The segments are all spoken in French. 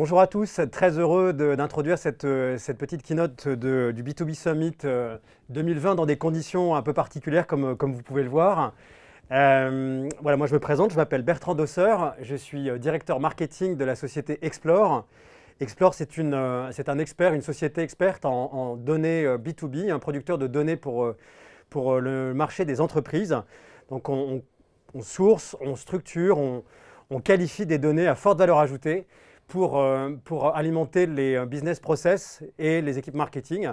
Bonjour à tous, très heureux d'introduire euh, cette, petite keynote du B2B Summit 2020 euh, dans des conditions un peu particulières comme, euh, vous pouvez le voir. voilà, moi je me présente, je m'appelle Bertrand Dosseur, je suis directeur marketing de la société Explore. Explore, c'est un expert, une société experte en, données B2B, un producteur de données pour, le marché des entreprises. Donc on, source, on structure, on qualifie des données à forte valeur ajoutée pour, euh, pour alimenter les euh, business process et les équipes marketing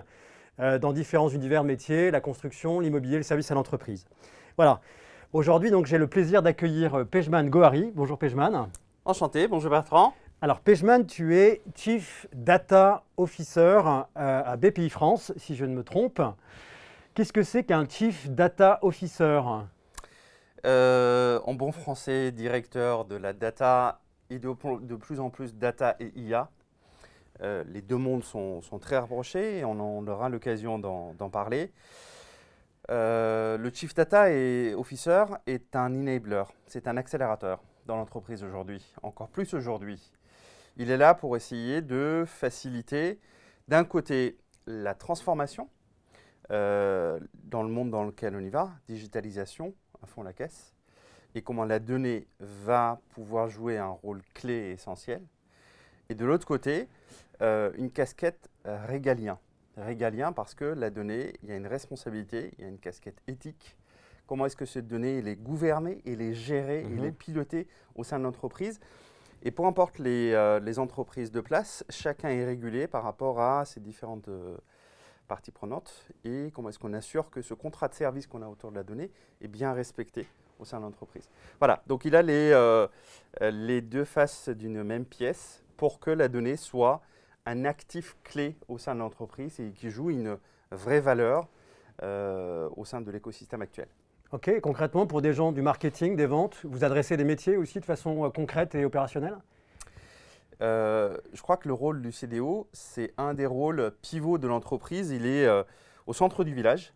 euh, dans différents univers métiers, la construction, l'immobilier, le service à l'entreprise. Voilà. Aujourd'hui, donc, j'ai le plaisir d'accueillir Pejman Gohari. Bonjour Pejman. Enchanté, bonjour Bertrand. Alors Pejman, tu es Chief Data Officer à BPI France, si je ne me trompe. Qu'est-ce que c'est qu'un Chief Data Officer En bon français, directeur de la data et de, plus en plus data et IA. Euh, les deux mondes sont, sont, très rapprochés et on, aura l'occasion d'en parler. Euh, le Chief Data et Officer est un enabler, c'est un accélérateur dans l'entreprise aujourd'hui, encore plus aujourd'hui. Il est là pour essayer de faciliter d'un côté la transformation euh, dans le monde dans lequel on y va, digitalisation, à fond la caisse, et comment la donnée va pouvoir jouer un rôle clé et essentiel. Et de l'autre côté, euh, une casquette régalien. Régalien parce que la donnée, il y a une responsabilité, il y a une casquette éthique. Comment est-ce que cette donnée, elle est gouvernée, elle est gérée, elle mhm. est pilotée au sein de l'entreprise et peu importe euh, les, entreprises de place, chacun est régulé par rapport à ces différentes euh, parties prenantes et comment est-ce qu'on assure que ce contrat de service qu'on a autour de la donnée est bien respecté au sein de l'entreprise. Voilà, donc il a les, euh, les deux faces d'une même pièce pour que la donnée soit un actif clé au sein de l'entreprise et qui joue une vraie valeur euh, au sein de l'écosystème actuel. Ok, concrètement, pour des gens du marketing, des ventes, vous adressez des métiers aussi de façon euh, concrète et opérationnelle je crois que le rôle du CDO, c'est un des rôles pivots de l'entreprise. Il est au centre du village.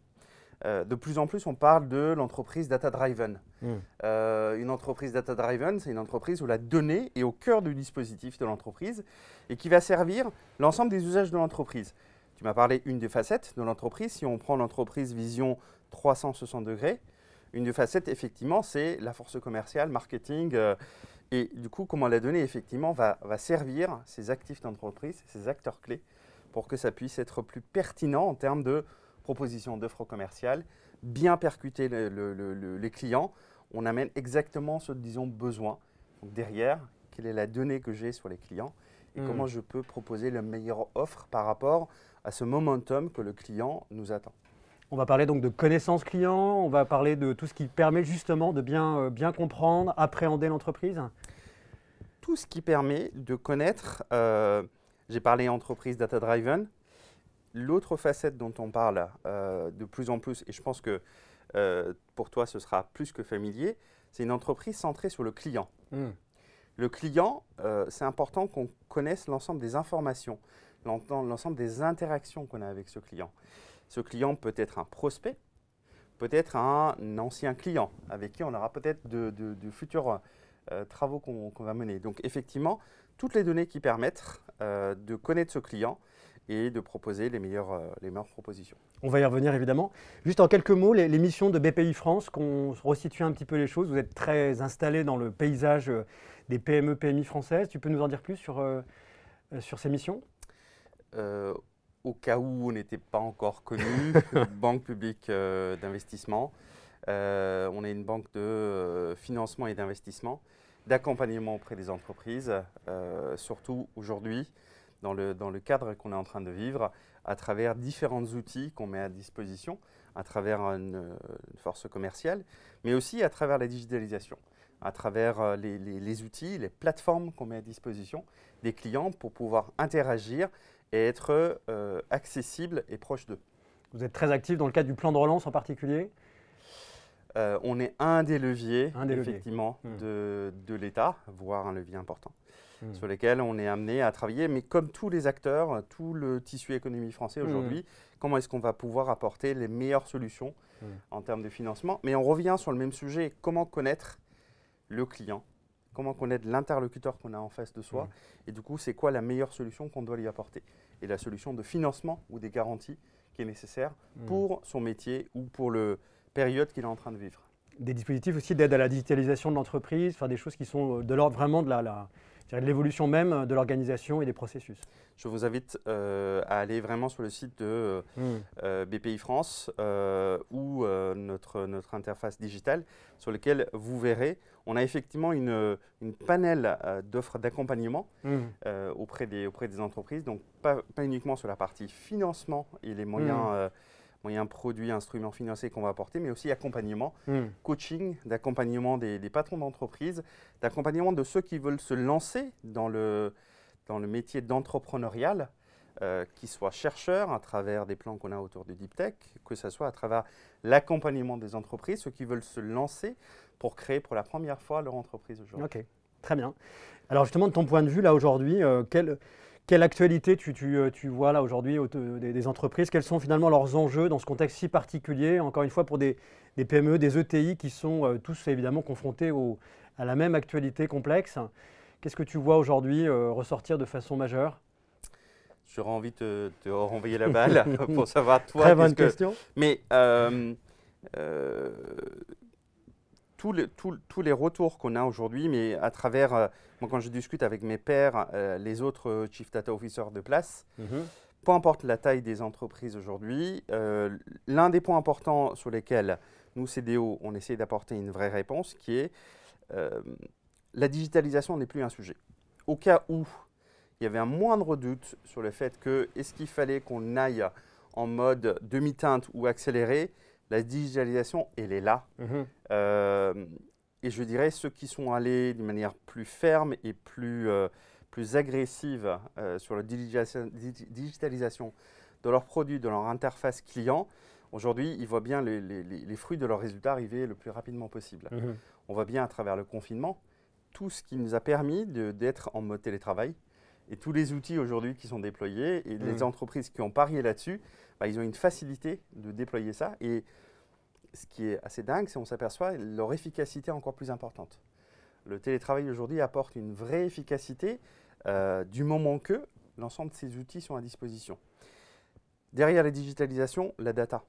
Euh, de plus en plus, on parle de l'entreprise data-driven. Hmm. Euh, une entreprise data-driven, c'est une entreprise où la donnée est au cœur du dispositif de l'entreprise et qui va servir l'ensemble des usages de l'entreprise. Tu m'as parlé une des facettes de l'entreprise. Si on prend l'entreprise vision 360 degrés, une des facettes, effectivement, c'est la force commerciale, marketing. Euh, et du coup, comment la donnée, effectivement, va, va servir ces actifs d'entreprise, ces acteurs clés, pour que ça puisse être plus pertinent en termes de proposition d'offre commerciales, bien percuter les clients. On amène exactement ce, disons, besoin. derrière, quelle est la donnée que j'ai sur les clients et hmm. comment je peux proposer la meilleure offre par rapport à ce momentum que le client nous attend. On va parler donc de connaissance client, on va parler de tout ce qui permet justement de bien, euh, bien comprendre, appréhender l'entreprise Tout ce qui permet de connaître, euh, j'ai parlé entreprise data-driven, L'autre facette dont on parle euh, de plus en plus, et je pense que euh, pour toi ce sera plus que familier, c'est une entreprise centrée sur le client. Hmm. Le client, euh, c'est important qu'on connaisse l'ensemble des informations, l'ensemble des interactions qu'on a avec ce client. Ce client peut être un prospect, peut être un ancien client avec qui on aura peut-être de, futurs travaux qu'on va mener. Donc effectivement, toutes les données qui permettent de connaître ce client, et de proposer les meilleures, euh, les propositions. On va y revenir évidemment. Juste en quelques mots, les, missions de BPI France, qu'on resitue un petit peu les choses. Vous êtes très installé dans le paysage euh, des PME, PMI françaises. Tu peux nous en dire plus sur, euh, ces missions Au cas où on n'était pas encore connu, Banque publique d'investissement. on est une banque de financement et d'investissement, d'accompagnement auprès des entreprises, surtout aujourd'hui dans le, cadre qu'on est en train de vivre, à travers différents outils qu'on met à disposition, à travers une, force commerciale, mais aussi à travers la digitalisation, à travers euh, les, outils, les plateformes qu'on met à disposition des clients pour pouvoir interagir et être accessibles euh, accessible et proche d'eux. Vous êtes très actif dans le cadre du plan de relance en particulier euh, on est un des leviers, effectivement, hmm. de l'État, voire un levier important. Hmm. sur lesquels on est amené à travailler. Mais comme tous les acteurs, tout le tissu économie français hmm. aujourd'hui, comment est-ce qu'on va pouvoir apporter les meilleures solutions hmm. en termes de financement Mais on revient sur le même sujet, comment connaître le client Comment connaître l'interlocuteur qu'on a en face de soi Et du coup, c'est quoi la meilleure solution qu'on doit lui apporter Et la solution de financement ou des garanties qui est nécessaire pour son métier ou pour le période qu'il est en train de vivre des dispositifs aussi d'aide à la digitalisation de l'entreprise, enfin des choses qui sont euh, de l'ordre vraiment de la, cest l'évolution même de l'organisation et des processus. Je vous invite euh, à aller vraiment sur le site de hmm. euh, BPI France euh, ou notre, interface digitale sur laquelle vous verrez, on a effectivement une, panel d'offres d'accompagnement hmm. auprès, des, entreprises, donc pas, uniquement sur la partie financement et les moyens. Hmm moyens produits, instrument financier qu'on va apporter, mais aussi accompagnement, hmm. coaching, d'accompagnement des, patrons d'entreprise, d'accompagnement de ceux qui veulent se lancer dans le, dans le métier d'entrepreneurial. Euh, qu'ils soient chercheurs à travers des plans qu'on a autour du Deep Tech, que ce soit à travers l'accompagnement des entreprises, ceux qui veulent se lancer pour créer pour la première fois leur entreprise aujourd'hui. Ok, très bien. Alors justement, de ton point de vue, là aujourd'hui, euh, quel, quelle actualité euh, tu, vois là aujourd'hui euh, des, entreprises Quels sont finalement leurs enjeux dans ce contexte si particulier, encore une fois pour des, PME, des ETI e qui sont euh, tous évidemment confrontés à la même actualité complexe Qu'est-ce que tu vois aujourd'hui ressortir de façon majeure J'aurais envie de te, renvoyer la balle pour savoir toi. Très bonne question. Mais tous les, retours qu'on a aujourd'hui, mais à travers, euh, moi quand je discute avec mes pairs, euh, les autres chief data officers de place, mhm. peu importe la taille des entreprises aujourd'hui, euh, l'un des points importants sur lesquels nous, CDO, on essaie d'apporter une vraie réponse, qui est la digitalisation n'est plus un sujet. Au cas où il y avait un moindre doute sur le fait que est-ce qu'il fallait qu'on aille en mode demi-teinte ou accéléré, la digitalisation, elle est là. Mhm. Euh, et je dirais, ceux qui sont allés d'une manière plus ferme et plus, euh, plus agressive euh, sur la digitalisation de leurs produits, de leur interface client, aujourd'hui, ils voient bien les, fruits de leurs résultats arriver le plus rapidement possible. Mhm. On voit bien à travers le confinement, tout ce qui nous a permis d'être en mode télétravail, et tous les outils aujourd'hui qui sont déployés et les mm. entreprises qui ont parié là-dessus, bah, ils ont une facilité de déployer ça. Et ce qui est assez dingue, c'est qu'on s'aperçoit leur efficacité encore plus importante. Le télétravail aujourd'hui apporte une vraie efficacité euh, du moment que l'ensemble de ces outils sont à disposition. Derrière la digitalisation, la data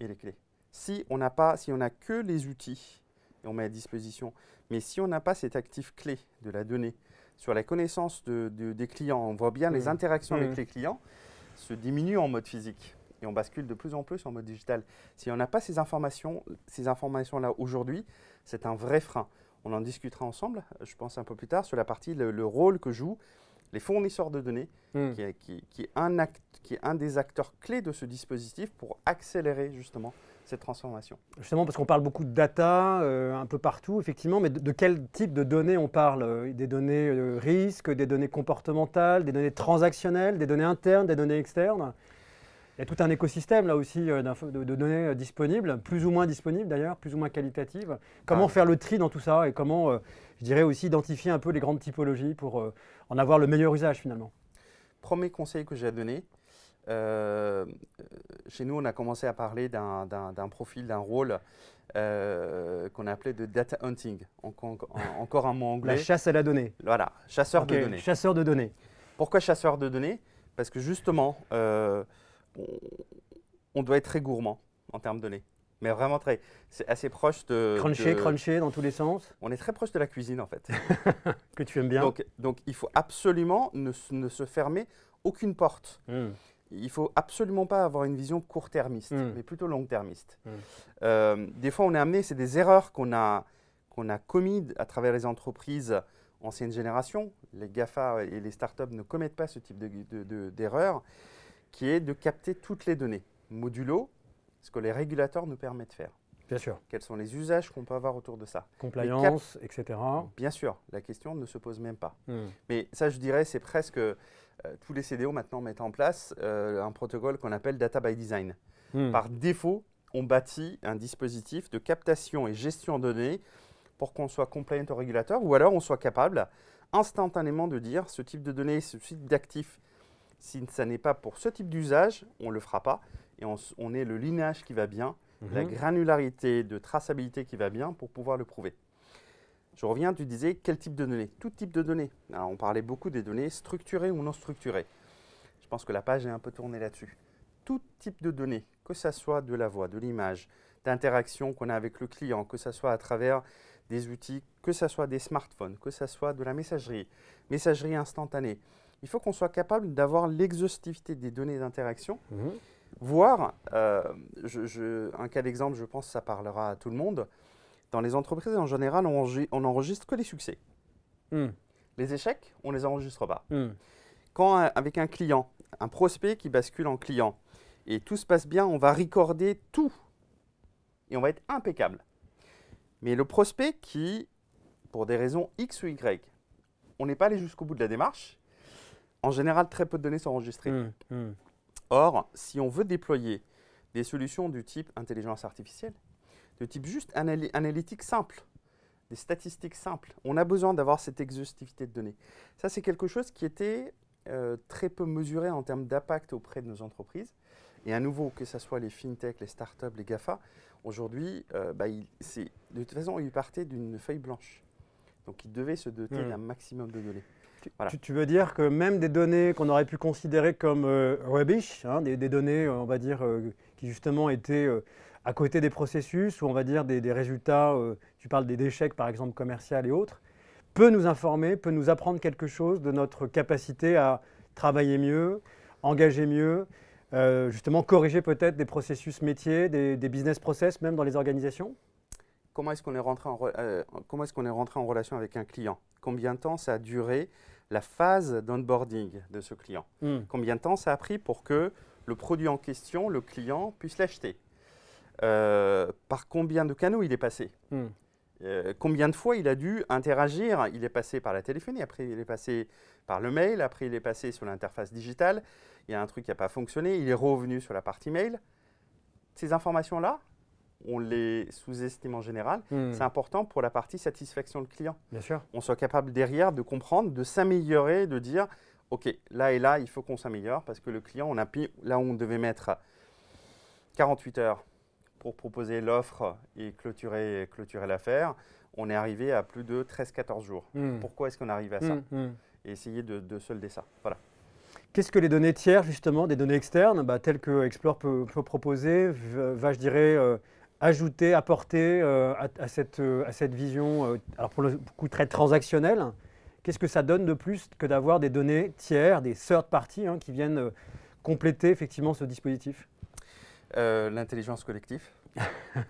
est les clés. Si on n'a pas, si on n'a que les outils et on met à disposition, mais si on n'a pas cet actif clé de la donnée, sur la connaissance des clients. On voit bien les mmh. interactions avec mmh. les clients se diminuent en mode physique et on bascule de plus en plus en mode digital. Si on n'a pas ces informations, ces informations-là aujourd'hui, c'est un vrai frein. On en discutera ensemble, je pense un peu plus tard, sur la partie le, rôle que jouent les fournisseurs de données, mmh. qui, qui est un des acteurs clés de ce dispositif pour accélérer justement cette transformation. Justement, parce qu'on parle beaucoup de data euh, un peu partout, effectivement, mais de, quel type de données on parle euh, Des données euh, risques, des données comportementales, des données transactionnelles, des données internes, des données externes il y a tout un écosystème là aussi de, données disponibles, plus ou moins disponibles d'ailleurs, plus ou moins qualitatives. Comment ah faire le tri dans tout ça et comment, je dirais aussi, identifier un peu les grandes typologies pour en avoir le meilleur usage finalement Premier conseil que j'ai à donner, euh, chez nous, on a commencé à parler d'un profil, d'un rôle euh, qu'on appelait de data hunting, encore un mot anglais. La chasse à la donnée. Voilà, chasseur de données. Chasseur de données. Pourquoi chasseur de données Parce que justement, euh, on doit être très gourmand en termes de données. Mais vraiment très, c'est assez proche de... Cruncher, de, cruncher dans tous les sens On est très proche de la cuisine en fait. que tu aimes bien. Donc, donc il faut absolument ne, se fermer aucune porte. Hmm il faut absolument pas avoir une vision court-termiste, hmm. mais plutôt long-termiste. Hmm. Euh, des fois, on est amené, c'est des erreurs qu'on a, qu'on a commises à travers les entreprises anciennes générations. Les GAFA et les startups ne commettent pas ce type d'erreur, de, qui est de capter toutes les données, modulo ce que les régulateurs nous permettent de faire. Bien sûr. Quels sont les usages qu'on peut avoir autour de ça Compliance, etc. Bien sûr, la question ne se pose même pas. Hmm. Mais ça, je dirais, c'est presque euh, tous les CDO maintenant mettent en place euh, un protocole qu'on appelle Data by Design. Hmm. Par défaut, on bâtit un dispositif de captation et gestion de données pour qu'on soit compliant au régulateur ou alors on soit capable instantanément de dire ce type de données, ce type d'actifs, si ça n'est pas pour ce type d'usage, on ne le fera pas et on, est le linage qui va bien, la mhm. granularité de traçabilité qui va bien pour pouvoir le prouver. Je reviens, tu disais quel type de données Tout type de données. on parlait beaucoup des données structurées ou non structurées. Je pense que la page est un peu tournée là-dessus. Tout type de données, que ce soit de la voix, de l'image, d'interaction qu'on a avec le client, que ce soit à travers des outils, que ce soit des smartphones, que ce soit de la messagerie, messagerie instantanée. Il faut qu'on soit capable d'avoir l'exhaustivité des données d'interaction, mhm. voire, euh, un cas d'exemple, je pense que ça parlera à tout le monde, dans les entreprises, en général, on, on enregistre que les succès. Hmm. Les échecs, on ne les enregistre pas. Hmm. Quand, euh, avec un client, un prospect qui bascule en client, et tout se passe bien, on va recorder tout. Et on va être impeccable. Mais le prospect qui, pour des raisons X ou Y, on n'est pas allé jusqu'au bout de la démarche, en général, très peu de données sont enregistrées. Hmm. Or, si on veut déployer des solutions du type intelligence artificielle, de type juste analytique simple, des statistiques simples. On a besoin d'avoir cette exhaustivité de données. Ça, c'est quelque chose qui était euh, très peu mesuré en termes d'impact auprès de nos entreprises. Et à nouveau, que ce soit les fintech, les startups, les GAFA, aujourd'hui, euh, bah, de toute façon, ils partaient d'une feuille blanche. Donc, ils devaient se doter hmm. d'un maximum de données. Tu, veux dire que même des données qu'on aurait pu considérer comme euh, rubbish, hein, des, données, on va dire, qui justement étaient à côté des processus ou on va dire des, résultats, euh, tu parles des échecs par exemple commercial et autres, peut nous informer, peut nous apprendre quelque chose de notre capacité à travailler mieux, engager mieux, euh, justement corriger peut-être des processus métiers, des, business process même dans les organisations Comment est-ce qu'on est, rentré en, euh, est, qu'on est rentré en relation avec un client Combien de temps ça a duré la phase d'onboarding de ce client hmm. Combien de temps ça a pris pour que le produit en question, le client, puisse l'acheter euh, par combien de canaux il est passé hmm. euh, Combien de fois il a dû interagir Il est passé par la téléphonie, après il est passé par le mail, après il est passé sur l'interface digitale, il y a un truc qui n'a pas fonctionné, il est revenu sur la partie mail. Ces informations-là, on les sous-estime en général. Hmm. C'est important pour la partie satisfaction de client. Bien sûr. On soit capable derrière de comprendre, de s'améliorer, de dire OK, là et là, il faut qu'on s'améliore parce que le client, on a, là où on devait mettre 48 heures, pour proposer l'offre et clôturer, clôturer l'affaire, on est arrivé à plus de 13-14 jours. Hmm. Pourquoi est-ce qu'on arrive à ça hmm, hmm. Et essayer de, solder ça. Voilà. Qu'est-ce que les données tiers, justement, des données externes, bah, telles que Explore peut, proposer, va, je dirais, euh, ajouter, apporter euh, euh, à, cette, vision, alors pour le coup très transactionnelle Qu'est-ce que ça donne de plus que d'avoir des données tiers, des third parties, hein, qui viennent compléter effectivement ce dispositif L'intelligence collective,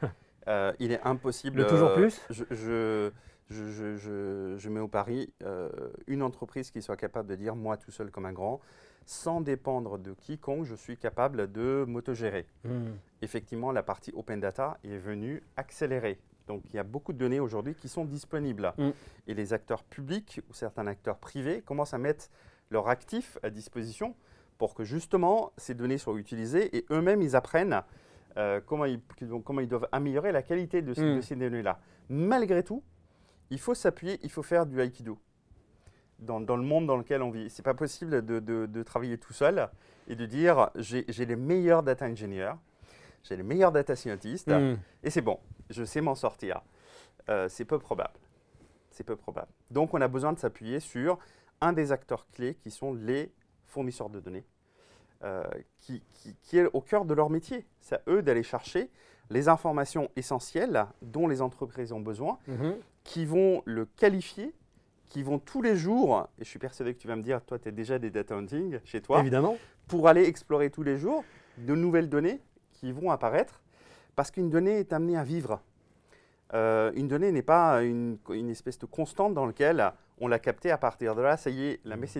Euh, il est impossible. de toujours euh, plus je, mets au pari euh, une entreprise qui soit capable de dire moi tout seul comme un grand, sans dépendre de quiconque, je suis capable de m'autogérer. Hmm. Effectivement, la partie open data est venue accélérer. Donc il y a beaucoup de données aujourd'hui qui sont disponibles. Hmm. Et les acteurs publics ou certains acteurs privés commencent à mettre leurs actifs à disposition pour que justement ces données soient utilisées et eux-mêmes ils apprennent euh, comment, ils, doivent améliorer la qualité hmm. de, ces données-là. Malgré tout, il faut s'appuyer, il faut faire du aikido. Dans, le monde dans lequel on vit. C'est pas possible de, travailler tout seul et de dire j'ai les meilleurs data ingénieurs, j'ai les meilleurs data scientists hmm. et c'est bon, je sais m'en sortir. Euh, c'est peu probable. C'est peu probable. Donc on a besoin de s'appuyer sur un des acteurs clés qui sont les fournisseurs de données euh, qui, est au cœur de leur métier. C'est à eux d'aller chercher les informations essentielles dont les entreprises ont besoin, mhm. qui vont le qualifier, qui vont tous les jours, et je suis persuadé que tu vas me dire, toi, tu es déjà des data hunting chez toi, évidemment, pour aller explorer tous les jours de nouvelles données qui vont apparaître, parce qu'une donnée est amenée à vivre. Euh, une donnée n'est pas une, une, espèce de constante dans laquelle on l'a capté à partir de là, ça y est, la mm. messe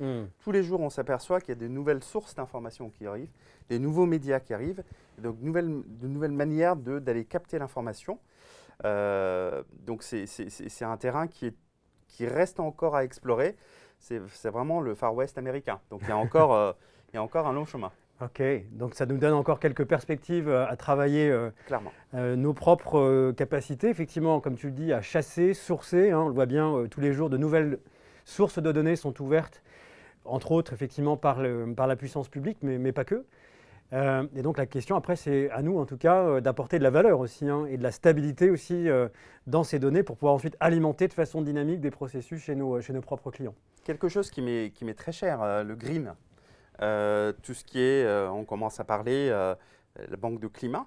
mm. Tous les jours, on s'aperçoit qu'il y a de nouvelles sources d'informations qui arrivent, des nouveaux médias qui arrivent, donc nouvelles, de nouvelles manières d'aller capter l'information. Euh, donc c'est un terrain qui, est, qui, reste encore à explorer. C'est vraiment le Far West américain. Donc il encore, euh, il y a encore un long chemin. Ok, donc ça nous donne encore quelques perspectives euh, à travailler euh, Clairement. Euh, nos propres capacités, effectivement, comme tu le dis, à chasser, sourcer. Hein, on le voit bien tous les jours, de nouvelles sources de données sont ouvertes, entre autres, effectivement, par, la puissance publique, mais, pas que. et donc la question après, c'est à nous, en tout cas, d'apporter de la valeur aussi hein, et de la stabilité aussi dans ces données pour pouvoir ensuite alimenter de façon dynamique des processus chez nos, chez nos propres clients. Quelque chose qui m'est très cher, le green. Euh, tout ce qui est, euh, on commence à parler, euh, la banque de climat.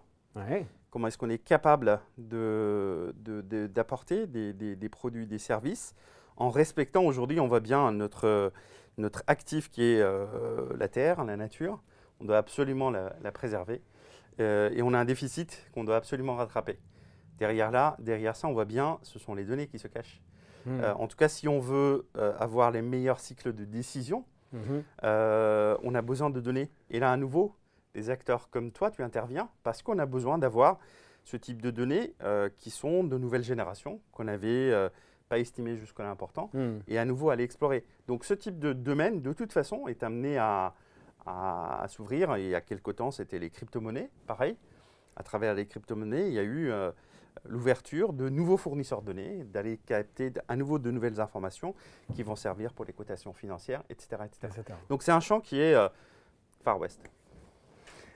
Comment est-ce qu'on est capable d'apporter de, des, produits, des services en respectant aujourd'hui, on voit bien, notre, notre actif qui est la terre, la nature. On doit absolument la, préserver. et on a un déficit qu'on doit absolument rattraper. Derrière, là, derrière ça, on voit bien, ce sont les données qui se cachent. Hmm. en tout cas, si on veut avoir les meilleurs cycles de décision, Mhm. Euh, on a besoin de données. Et là, à nouveau, des acteurs comme toi, tu interviens parce qu'on a besoin d'avoir ce type de données euh, qui sont de nouvelle génération, qu'on n'avait euh, pas estimé jusqu'à l'important, hmm. et à nouveau à aller explorer. Donc ce type de domaine, de toute façon, est amené à, à, s'ouvrir. Il y a quelque temps, c'était les crypto-monnaies, pareil. À travers les crypto-monnaies, il y a eu l'ouverture de nouveaux fournisseurs de données, d'aller capter à nouveau de nouvelles informations qui vont servir pour les cotations financières, etc. Donc c'est un champ qui est euh, Far West.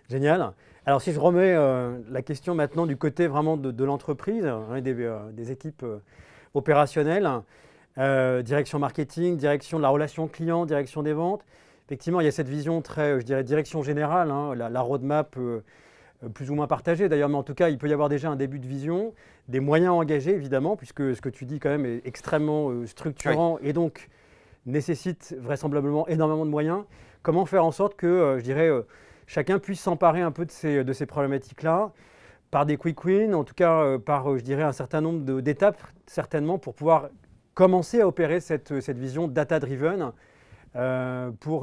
Génial. Alors si je remets euh, la question maintenant du côté vraiment de, l'entreprise, hein, euh, des, équipes opérationnelles, direction marketing, direction de la relation client, direction des ventes, effectivement il y a cette vision très, je dirais, direction générale, hein, la, la, roadmap euh, plus ou moins partagé d'ailleurs, mais en tout cas, il peut y avoir déjà un début de vision, des moyens engagés évidemment, puisque ce que tu dis quand même est extrêmement euh, structurant et donc nécessite vraisemblablement énormément de moyens. Comment faire en sorte que, euh, je dirais, chacun puisse s'emparer un peu de ces, de ces problématiques-là par des quick wins, en tout cas par, je dirais, un certain nombre d'étapes certainement pour pouvoir commencer à opérer cette, cette vision data-driven pour,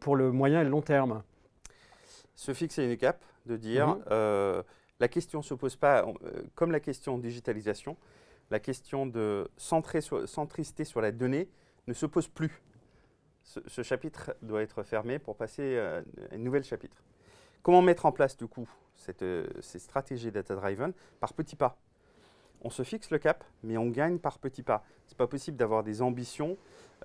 pour le moyen et le long terme Se fixer une étape, de dire mhm. euh, la question ne se pose pas, euh, comme la question digitalisation, la question de centrer centricité sur la donnée ne se pose plus. Ce, chapitre doit être fermé pour passer euh, à un nouvel chapitre. Comment mettre en place du coup cette, ces stratégies data-driven par petits pas on se fixe le cap, mais on gagne par petits pas. C'est pas possible d'avoir des ambitions.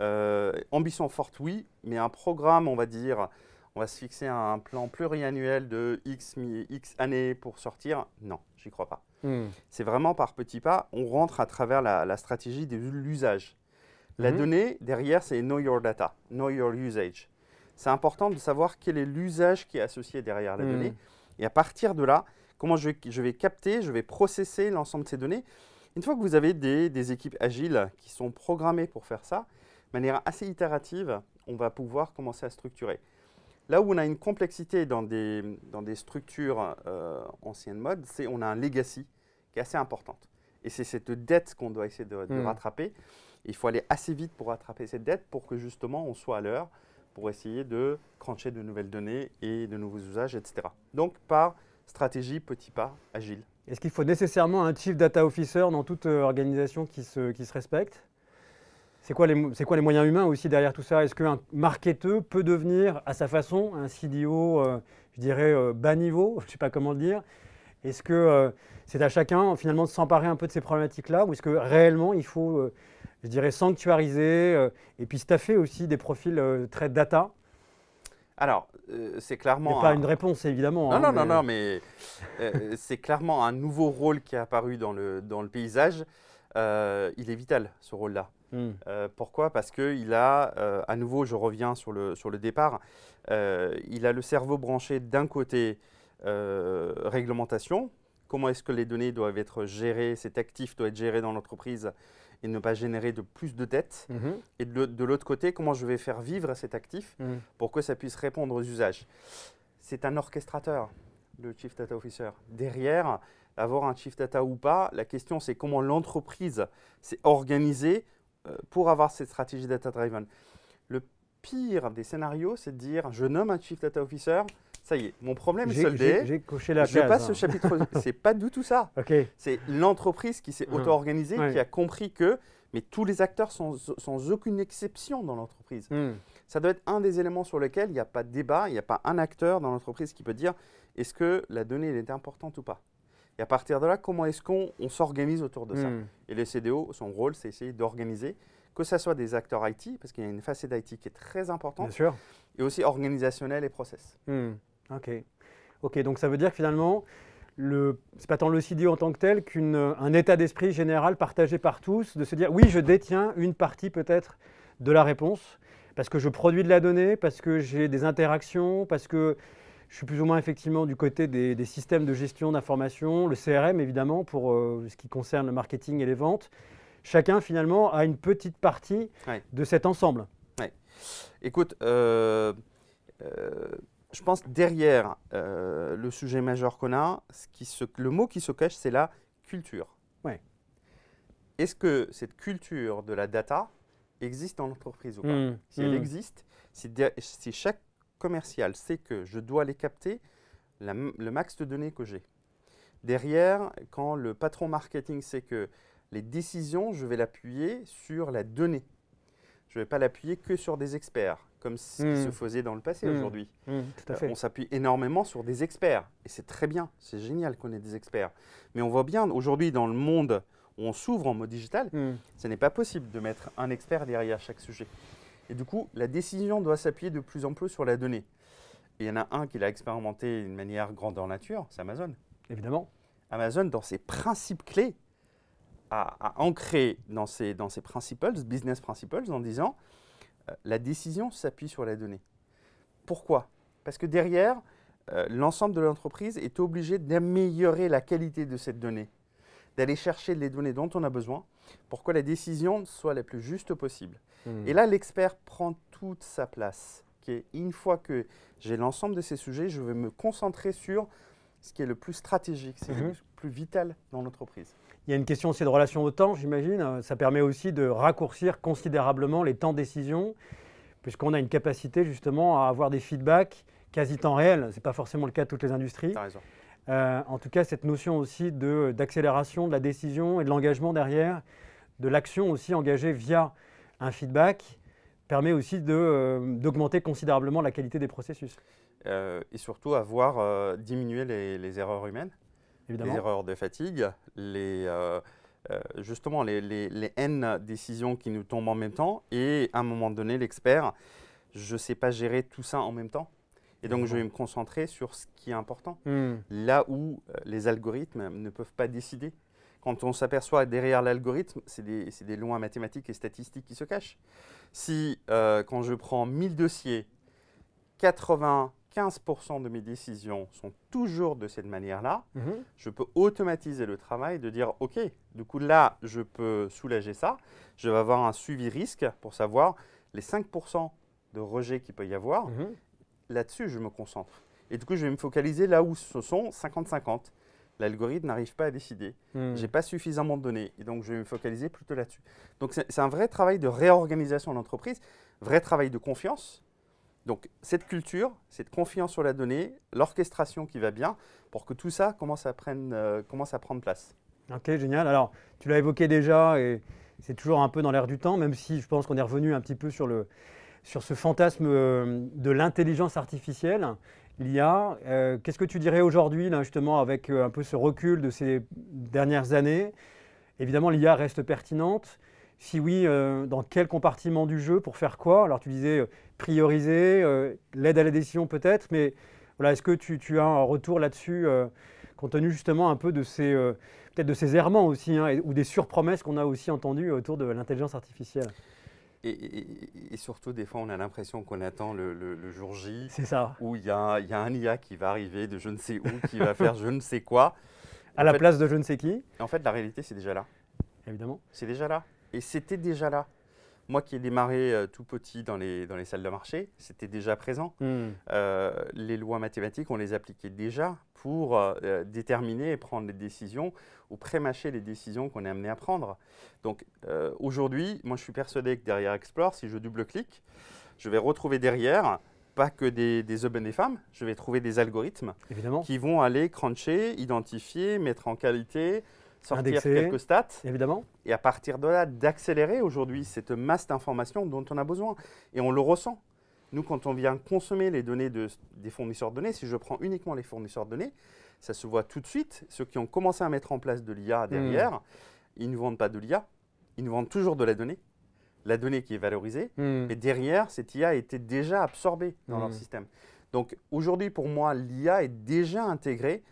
Euh, ambitions fortes, oui, mais un programme, on va dire, on va se fixer un plan pluriannuel de X, X années pour sortir. Non, j'y crois pas. Hmm. C'est vraiment par petits pas, on rentre à travers la, stratégie de l'usage. La hmm. donnée, derrière, c'est Know Your Data, Know Your Usage. C'est important de savoir quel est l'usage qui est associé derrière la hmm. donnée. Et à partir de là, comment je, je vais capter, je vais processer l'ensemble de ces données. Une fois que vous avez des, des équipes agiles qui sont programmées pour faire ça, de manière assez itérative, on va pouvoir commencer à structurer. Là où on a une complexité dans des, structures euh, anciennes modes, c'est on a un legacy qui est assez importante. Et c'est cette dette qu'on doit essayer de, hmm. rattraper. Il faut aller assez vite pour rattraper cette dette pour que justement on soit à l'heure pour essayer de crancher de nouvelles données et de nouveaux usages, etc. Donc par stratégie, petit pas, agile. Est-ce qu'il faut nécessairement un chief data officer dans toute euh, organisation qui se respecte c'est quoi, les moyens humains aussi derrière tout ça Est-ce qu'un marketeur peut devenir à sa façon un CDO, euh, je dirais, euh, bas niveau Je ne sais pas comment le dire. Est-ce que euh, c'est à chacun finalement de s'emparer un peu de ces problématiques-là Ou est-ce que réellement il faut, je dirais, sanctuariser et puis staffer aussi des profils très data alors, c'est clairement. pas une réponse, évidemment. Non, hein, non, non, mais c'est clairement un nouveau rôle qui est apparu dans le, dans le paysage. il est vital, ce rôle-là. Hmm. Euh, pourquoi Parce qu'il a, euh, à nouveau, je reviens sur le, sur le départ, euh, il a le cerveau branché d'un côté réglementation, comment est-ce que les données doivent être gérées, cet actif doit être géré dans l'entreprise et ne pas générer de plus de dettes, mhm. et de, l'autre côté, comment je vais faire vivre cet actif hmm. pour que ça puisse répondre aux usages. C'est un orchestrateur, le Chief Data Officer. Derrière, avoir un chief data ou pas, la question c'est comment l'entreprise s'est organisée euh, pour avoir cette stratégie data-driven. Le pire des scénarios, c'est de dire je nomme un chief data officer, ça y est, mon problème est soldé. J'ai coché la je case. Je passe ce hein. chapitre. c'est pas du tout ça. C'est l'entreprise qui s'est mmh. auto-organisée, qui a compris que, mais tous les acteurs sont sans aucune exception dans l'entreprise. Mmh. Ça doit être un des éléments sur lesquels il n'y a pas de débat, il n'y a pas un acteur dans l'entreprise qui peut dire est-ce que la donnée est importante ou pas. Et à partir de là, comment est-ce qu'on s'organise autour de ça hmm. Et les CDO, son rôle, c'est essayer d'organiser, que ce soit des acteurs IT, parce qu'il y a une facette IT qui est très importante, sûr. et aussi organisationnelle et process. Hmm. OK. OK, donc ça veut dire que finalement, ce n'est pas tant le CDO en tant que tel qu'un euh, état d'esprit général partagé par tous, de se dire, oui, je détiens une partie peut-être de la réponse, parce que je produis de la donnée, parce que j'ai des interactions, parce que je suis plus ou moins effectivement du côté des, systèmes de gestion d'information, le CRM évidemment pour euh, ce qui concerne le marketing et les ventes. Chacun finalement a une petite partie de cet ensemble. Écoute, euh, euh, je pense derrière le sujet majeur qu'on a, ce qui le mot qui se cache, c'est la culture. Ouais. Est-ce que cette culture de la data existe dans l'entreprise ou pas mmh. Si elle mmh. existe, c'est si chaque commercial, c'est que je dois les capter le max de données que j'ai. Derrière, quand le patron marketing sait que les décisions, je vais l'appuyer sur la donnée. Je ne vais pas l'appuyer que sur des experts, comme ce qui se hmm. faisait dans le passé hmm. aujourd'hui. Hmm, euh, on s'appuie énormément sur des experts. Et c'est très bien, c'est génial qu'on ait des experts. Mais on voit bien, aujourd'hui, dans le monde où on s'ouvre en mode digital, ce n'est pas possible de mettre un expert derrière chaque sujet. Et du coup, la décision doit s'appuyer de plus en plus sur la donnée. il y en a un qui l'a expérimenté d'une manière grandeur nature, c'est Amazon. Évidemment. Amazon, dans ses principes clés, a, ancré dans ses, dans ses principles, business principles, en disant euh, la décision s'appuie sur la donnée. Pourquoi Parce que derrière, euh, l'ensemble de l'entreprise est obligé d'améliorer la qualité de cette donnée, d'aller chercher les données dont on a besoin pour que la décision soit la plus juste possible. Hmm. Et là, l'expert prend toute sa place. Une fois que j'ai l'ensemble de ces sujets, je vais me concentrer sur ce qui est le plus stratégique, c'est le mhm. plus vital dans l'entreprise. Il y a une question aussi de relation au temps, j'imagine. Ça permet aussi de raccourcir considérablement les temps de décision, puisqu'on a une capacité justement à avoir des feedbacks quasi temps réel. Ce n'est pas forcément le cas de toutes les industries. raison. Euh, en tout cas, cette notion aussi d'accélération de, la décision et de l'engagement derrière, de l'action aussi engagée via un feedback, permet aussi euh, d'augmenter considérablement la qualité des processus. Euh, et surtout avoir diminué les, erreurs humaines, Évidemment. les erreurs de fatigue, les, justement les, les, les N décisions qui nous tombent en même temps et à un moment donné, l'expert, je ne sais pas gérer tout ça en même temps. Et donc, je vais me concentrer sur ce qui est important, hmm. là où euh, les algorithmes ne peuvent pas décider. Quand on s'aperçoit derrière l'algorithme, c'est des, des, lois mathématiques et statistiques qui se cachent. Si, euh, quand je prends 1000 dossiers, 95% de mes décisions sont toujours de cette manière-là, mhm. je peux automatiser le travail de dire, OK, du coup là, je peux soulager ça, je vais avoir un suivi risque pour savoir les 5% de rejet qu'il peut y avoir, mhm. Là-dessus, je me concentre. Et du coup, je vais me focaliser là où ce sont 50-50. L'algorithme n'arrive pas à décider. Je hmm. J'ai pas suffisamment de données. Et donc, je vais me focaliser plutôt là-dessus. Donc, c'est un vrai travail de réorganisation de l'entreprise, vrai travail de confiance. Donc, cette culture, cette confiance sur la donnée, l'orchestration qui va bien, pour que tout ça commence euh, commence à prendre place. Ok, génial. Alors, tu l'as évoqué déjà et c'est toujours un peu dans l'air du temps, même si je pense qu'on est revenu un petit peu sur le, sur ce fantasme euh, de l'intelligence artificielle, l'IA. Euh, qu'est-ce que tu dirais aujourd'hui, justement, avec euh, un peu ce recul de ces dernières années Évidemment, l'IA reste pertinente. Si oui, dans quel compartiment du jeu, pour faire quoi Alors, tu disais prioriser, l'aide à la décision peut-être, mais voilà, est-ce que tu, as un retour là-dessus, compte tenu justement un peu de ces, peut-être de ces errements aussi, hein, ou des surpromesses qu'on a aussi entendues autour de l'intelligence artificielle et, surtout, des fois, on a l'impression qu'on attend le, jour J. C'est ça. Où il y, a un IA qui va arriver de je ne sais où, qui va faire je ne sais quoi. À la place de je ne sais qui. En fait, la réalité, c'est déjà là. Évidemment. C'est déjà là. Et c'était déjà là moi qui ai démarré euh, tout petit dans les, dans les salles de marché, c'était déjà présent. Hmm. Euh, les lois mathématiques, on les appliquait déjà pour euh, déterminer et prendre des décisions ou prémâcher les décisions qu'on est amené à prendre. Donc aujourd'hui, moi je suis persuadé que derrière Explore, si je double-clique, je vais retrouver derrière pas que des, des hommes et des femmes, je vais trouver des algorithmes qui vont aller cruncher, identifier, mettre en qualité, sortir quelques stats. Évidemment. Et à partir de là, d'accélérer aujourd'hui cette masse d'informations dont on a besoin. Et on le ressent. Nous, quand on vient consommer les données de, des fournisseurs de données, si je prends uniquement les fournisseurs de données, ça se voit tout de suite. Ceux qui ont commencé à mettre en place de l'IA hmm. derrière, ils ne vendent pas de l'IA, ils nous vendent toujours de la donnée. La donnée qui est valorisée, mais hmm. derrière, cette IA était déjà absorbée dans hmm. leur système. Donc aujourd'hui, pour moi, l'IA est déjà intégrée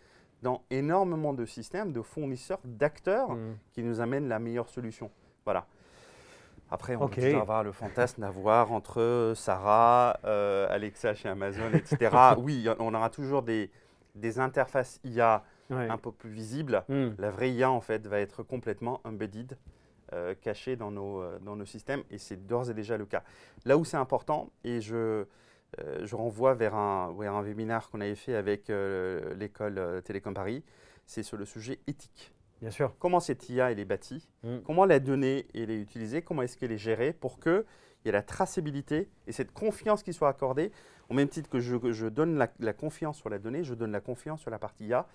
dans énormément de systèmes, de fournisseurs, d'acteurs hmm. qui nous amènent la meilleure solution. Voilà. Après, on va peut avoir le fantasme d'avoir entre euh, Sarah, euh, Alexa chez Amazon, etc. oui, on aura toujours des, interfaces IA un peu plus visibles. Hmm. La vraie IA, en fait, va être complètement embedded, euh, cachée dans nos, dans nos systèmes, et c'est d'ores et déjà le cas. Là où c'est important, et je, euh, je renvoie vers un, vers un webinaire qu'on avait fait avec euh, l'école euh, Télécom Paris. C'est sur le sujet éthique. Bien sûr. Comment cette IA elle est bâtie mm. Comment la donnée elle est utilisée Comment est-ce qu'elle est gérée pour que il y ait la traçabilité et cette confiance qui soit accordée Au même titre que je, donne la, confiance sur la donnée, je donne la confiance sur la partie IA.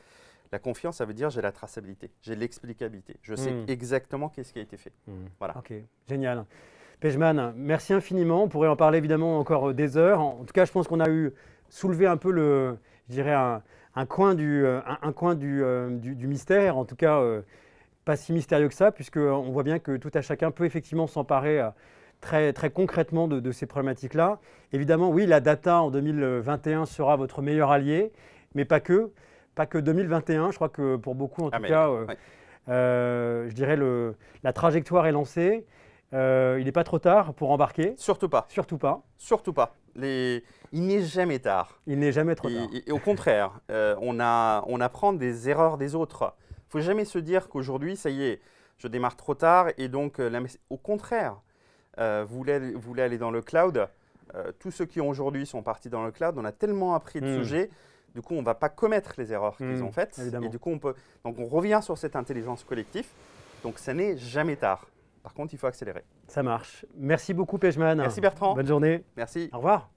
La confiance, ça veut dire j'ai la traçabilité, j'ai l'explicabilité, je sais mm. exactement qu'est-ce qui a été fait. Mm. Voilà. Ok, génial. Pejman, merci infiniment. On pourrait en parler évidemment encore euh, des heures. En tout cas, je pense qu'on a eu soulevé un peu le, je dirais un, coin du, euh, un, coin euh, du, mystère. En tout cas, pas si mystérieux que ça, puisque on voit bien que tout à chacun peut effectivement s'emparer. très, très concrètement de, ces problématiques-là. Évidemment, oui, la data en 2021 sera votre meilleur allié, mais pas que. Pas que 2021, je crois que pour beaucoup, en ah, tout cas, je dirais la trajectoire est lancée. Euh, il n'est pas trop tard pour embarquer. Surtout pas. Surtout pas. Surtout pas. Il n'est jamais tard. Il n'est jamais trop tard. au contraire, euh, on, apprend des erreurs des autres. Il faut jamais se dire qu'aujourd'hui, ça y est, je démarre trop tard. Et donc, euh, au contraire, vous, voulez, aller dans le cloud. tous ceux qui aujourd'hui sont partis dans le cloud, on a tellement appris de sujet, hmm. sujets du coup, on ne va pas commettre les erreurs qu'ils hmm, ont faites. Et du coup, on peut. Donc, on revient sur cette intelligence collective. Donc, ça n'est jamais tard. Par contre, il faut accélérer. Ça marche. Merci beaucoup, Pejman. Merci Bertrand. Bonne journée. Merci. Au revoir.